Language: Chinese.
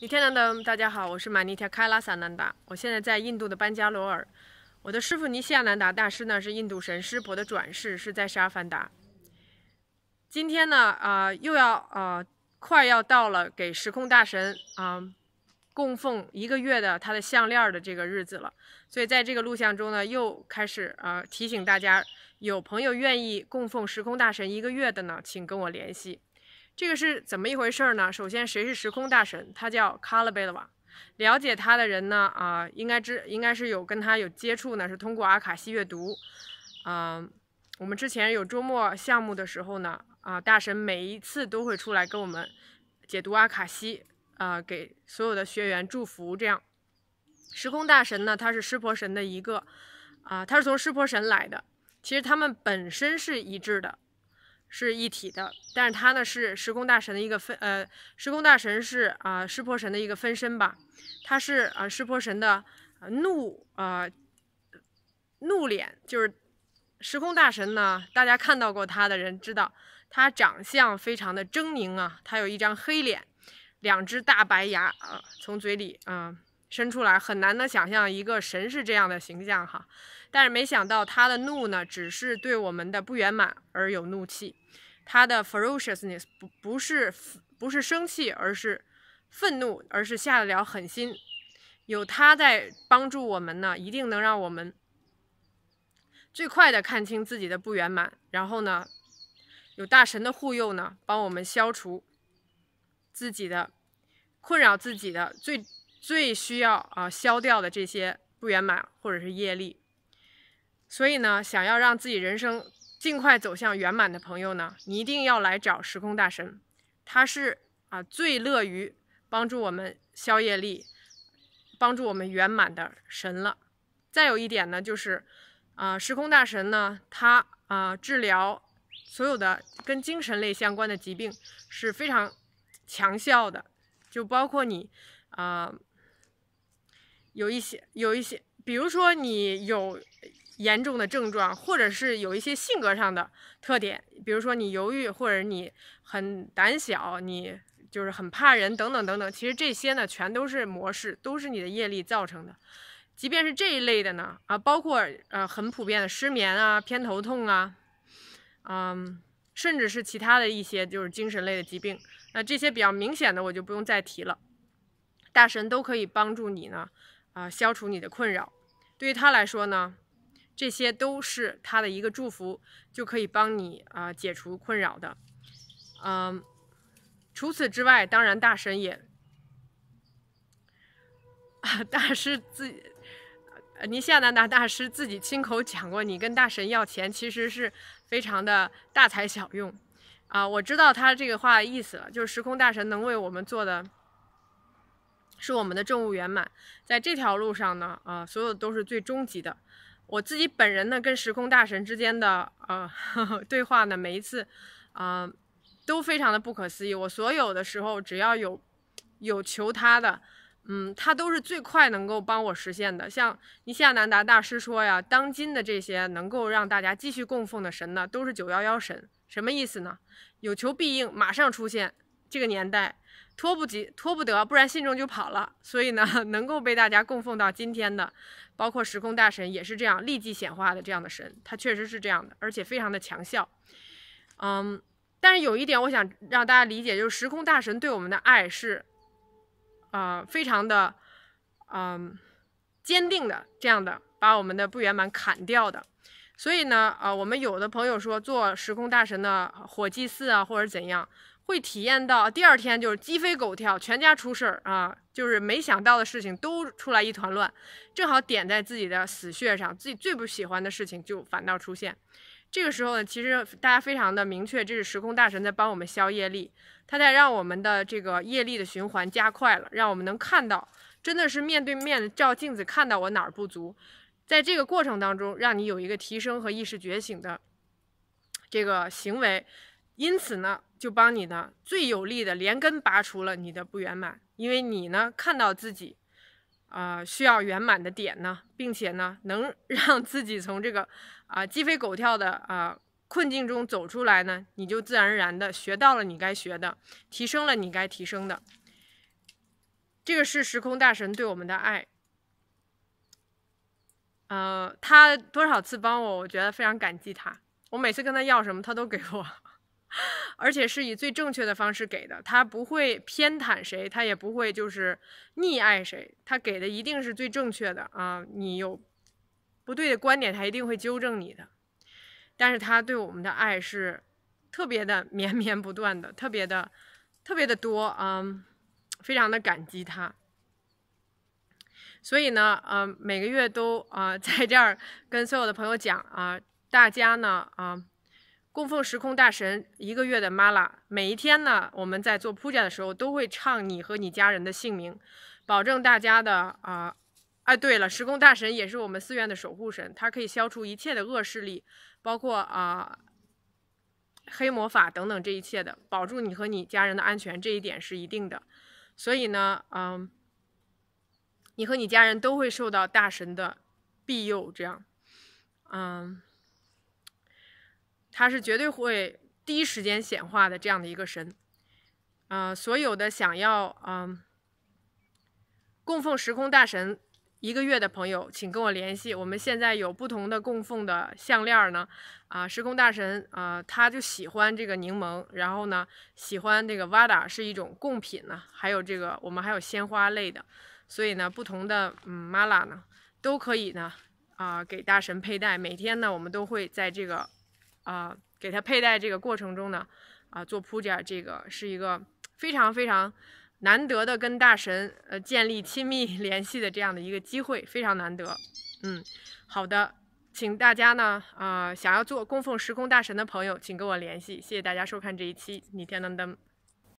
雨天南达，大家好，我是马尼塔开拉萨南达，我现在在印度的班加罗尔。我的师傅尼西亚南达大师呢，是印度神师婆的转世，是在沙阿凡达。今天呢，啊，又要啊，快要到了给时空大神啊供奉一个月的他的项链的这个日子了，所以在这个录像中呢，又开始啊提醒大家，有朋友愿意供奉时空大神一个月的呢，请跟我联系。这个是怎么一回事儿呢？首先，谁是时空大神？他叫卡勒贝勒瓦。了解他的人呢啊，应该知应该是有跟他有接触呢，是通过阿卡西阅读。啊，我们之前有周末项目的时候呢啊，大神每一次都会出来跟我们解读阿卡西啊，给所有的学员祝福。这样，时空大神呢，他是湿婆神的一个啊，他是从湿婆神来的。其实他们本身是一致的。是一体的，但是他呢是时空大神的一个分，呃，时空大神是啊湿婆神的一个分身吧，他是啊湿婆神的怒啊怒脸，就是时空大神呢，大家看到过他的人知道，他长相非常的狰狞啊，他有一张黑脸，两只大白牙啊，从嘴里啊。伸出来很难的想象一个神是这样的形象哈，但是没想到他的怒呢，只是对我们的不圆满而有怒气，他的 ferociousness 不不是不是生气，而是愤怒，而是下得了狠心。有他在帮助我们呢，一定能让我们最快的看清自己的不圆满，然后呢，有大神的护佑呢，帮我们消除自己的困扰，自己的最。最需要啊消掉的这些不圆满或者是业力，所以呢，想要让自己人生尽快走向圆满的朋友呢，你一定要来找时空大神，他是啊最乐于帮助我们消业力、帮助我们圆满的神了。再有一点呢，就是啊，时空大神呢，他啊治疗所有的跟精神类相关的疾病是非常强效的，就包括你啊。有一些有一些，比如说你有严重的症状，或者是有一些性格上的特点，比如说你犹豫，或者你很胆小，你就是很怕人等等等等。其实这些呢，全都是模式，都是你的业力造成的。即便是这一类的呢，啊，包括呃很普遍的失眠啊、偏头痛啊，嗯，甚至是其他的一些就是精神类的疾病。那这些比较明显的，我就不用再提了。大神都可以帮助你呢。啊，消除你的困扰，对于他来说呢，这些都是他的一个祝福，就可以帮你啊解除困扰的。嗯，除此之外，当然大神也，大师自己，尼西亚达大师自己亲口讲过，你跟大神要钱其实是非常的大材小用啊。我知道他这个话的意思了，就是时空大神能为我们做的。是我们的政务圆满，在这条路上呢，啊，所有都是最终极的。我自己本人呢，跟时空大神之间的呃 对话呢，每一次啊，都非常的不可思议。我所有的时候只要有有求他的，嗯，他都是最快能够帮我实现的。像尼西亚南达大师说呀，当今的这些能够让大家继续供奉的神呢，都是九幺幺神，什么意思呢？有求必应，马上出现。这个年代拖不及拖不得，不然信众就跑了。所以呢，能够被大家供奉到今天的，包括时空大神也是这样立即显化的这样的神，他确实是这样的，而且非常的强效。嗯，但是有一点我想让大家理解，就是时空大神对我们的爱是，啊，非常的，嗯，坚定的，这样的把我们的不圆满砍掉的。所以呢，呃，我们有的朋友说做时空大神的火祭祀啊，或者怎样，会体验到第二天就是鸡飞狗跳，全家出事儿啊，就是没想到的事情都出来一团乱，正好点在自己的死穴上，自己最不喜欢的事情就反倒出现。这个时候呢，其实大家非常的明确，这是时空大神在帮我们消业力，他在让我们的这个业力的循环加快了，让我们能看到，真的是面对面照镜子看到我哪儿不足。在这个过程当中，让你有一个提升和意识觉醒的这个行为，因此呢，就帮你呢最有力的连根拔除了你的不圆满，因为你呢看到自己，啊需要圆满的点呢，并且呢能 让自己从这个啊鸡飞狗跳的啊困境中走出来呢，你就自然而然的学到了你该学的，提升了你该提升的。这个是时空大神对我们的爱。嗯，他多少次帮我，我觉得非常感激他。我每次跟他要什么，他都给我，而且是以最正确的方式给的。他不会偏袒谁，他也不会就是溺爱谁，他给的一定是最正确的啊。你有不对的观点，他一定会纠正你的。但是他对我们的爱是特别的绵绵不断的，特别的、特别的多啊，非常的感激他。所以呢，呃，每个月都啊，在这儿跟所有的朋友讲啊，大家呢啊，供奉时空大神一个月的玛拉，每一天呢，我们在做铺垫的时候都会唱你和你家人的姓名，保证大家的啊，哎，对了，时空大神也是我们寺院的守护神，他可以消除一切的恶势力，包括啊黑魔法等等这一切的，保住你和你家人的安全，这一点是一定的。所以呢，嗯。你和你家人都会受到大神的庇佑，这样，嗯，他是绝对会第一时间显化的这样的一个神，啊，所有的想要嗯供奉时空大神一个月的朋友，请跟我联系。我们现在有不同的供奉的项链呢，啊，时空大神啊，他就喜欢这个柠檬，然后呢，喜欢这个 d 达是一种贡品呢，还有这个我们还有鲜花类的。所以呢，不同的嗯玛拉呢，都可以呢，啊，给大神佩戴。每天呢，我们都会在这个，啊，给他佩戴这个过程中呢，啊，做普加，这个是一个非常非常难得的跟大神呃建立亲密 联系的这样的一个机会，非常难得。嗯，好的，请大家呢，啊，想要做供奉时空大神的朋友，请跟我联系。谢谢大家收看这一期你天能登。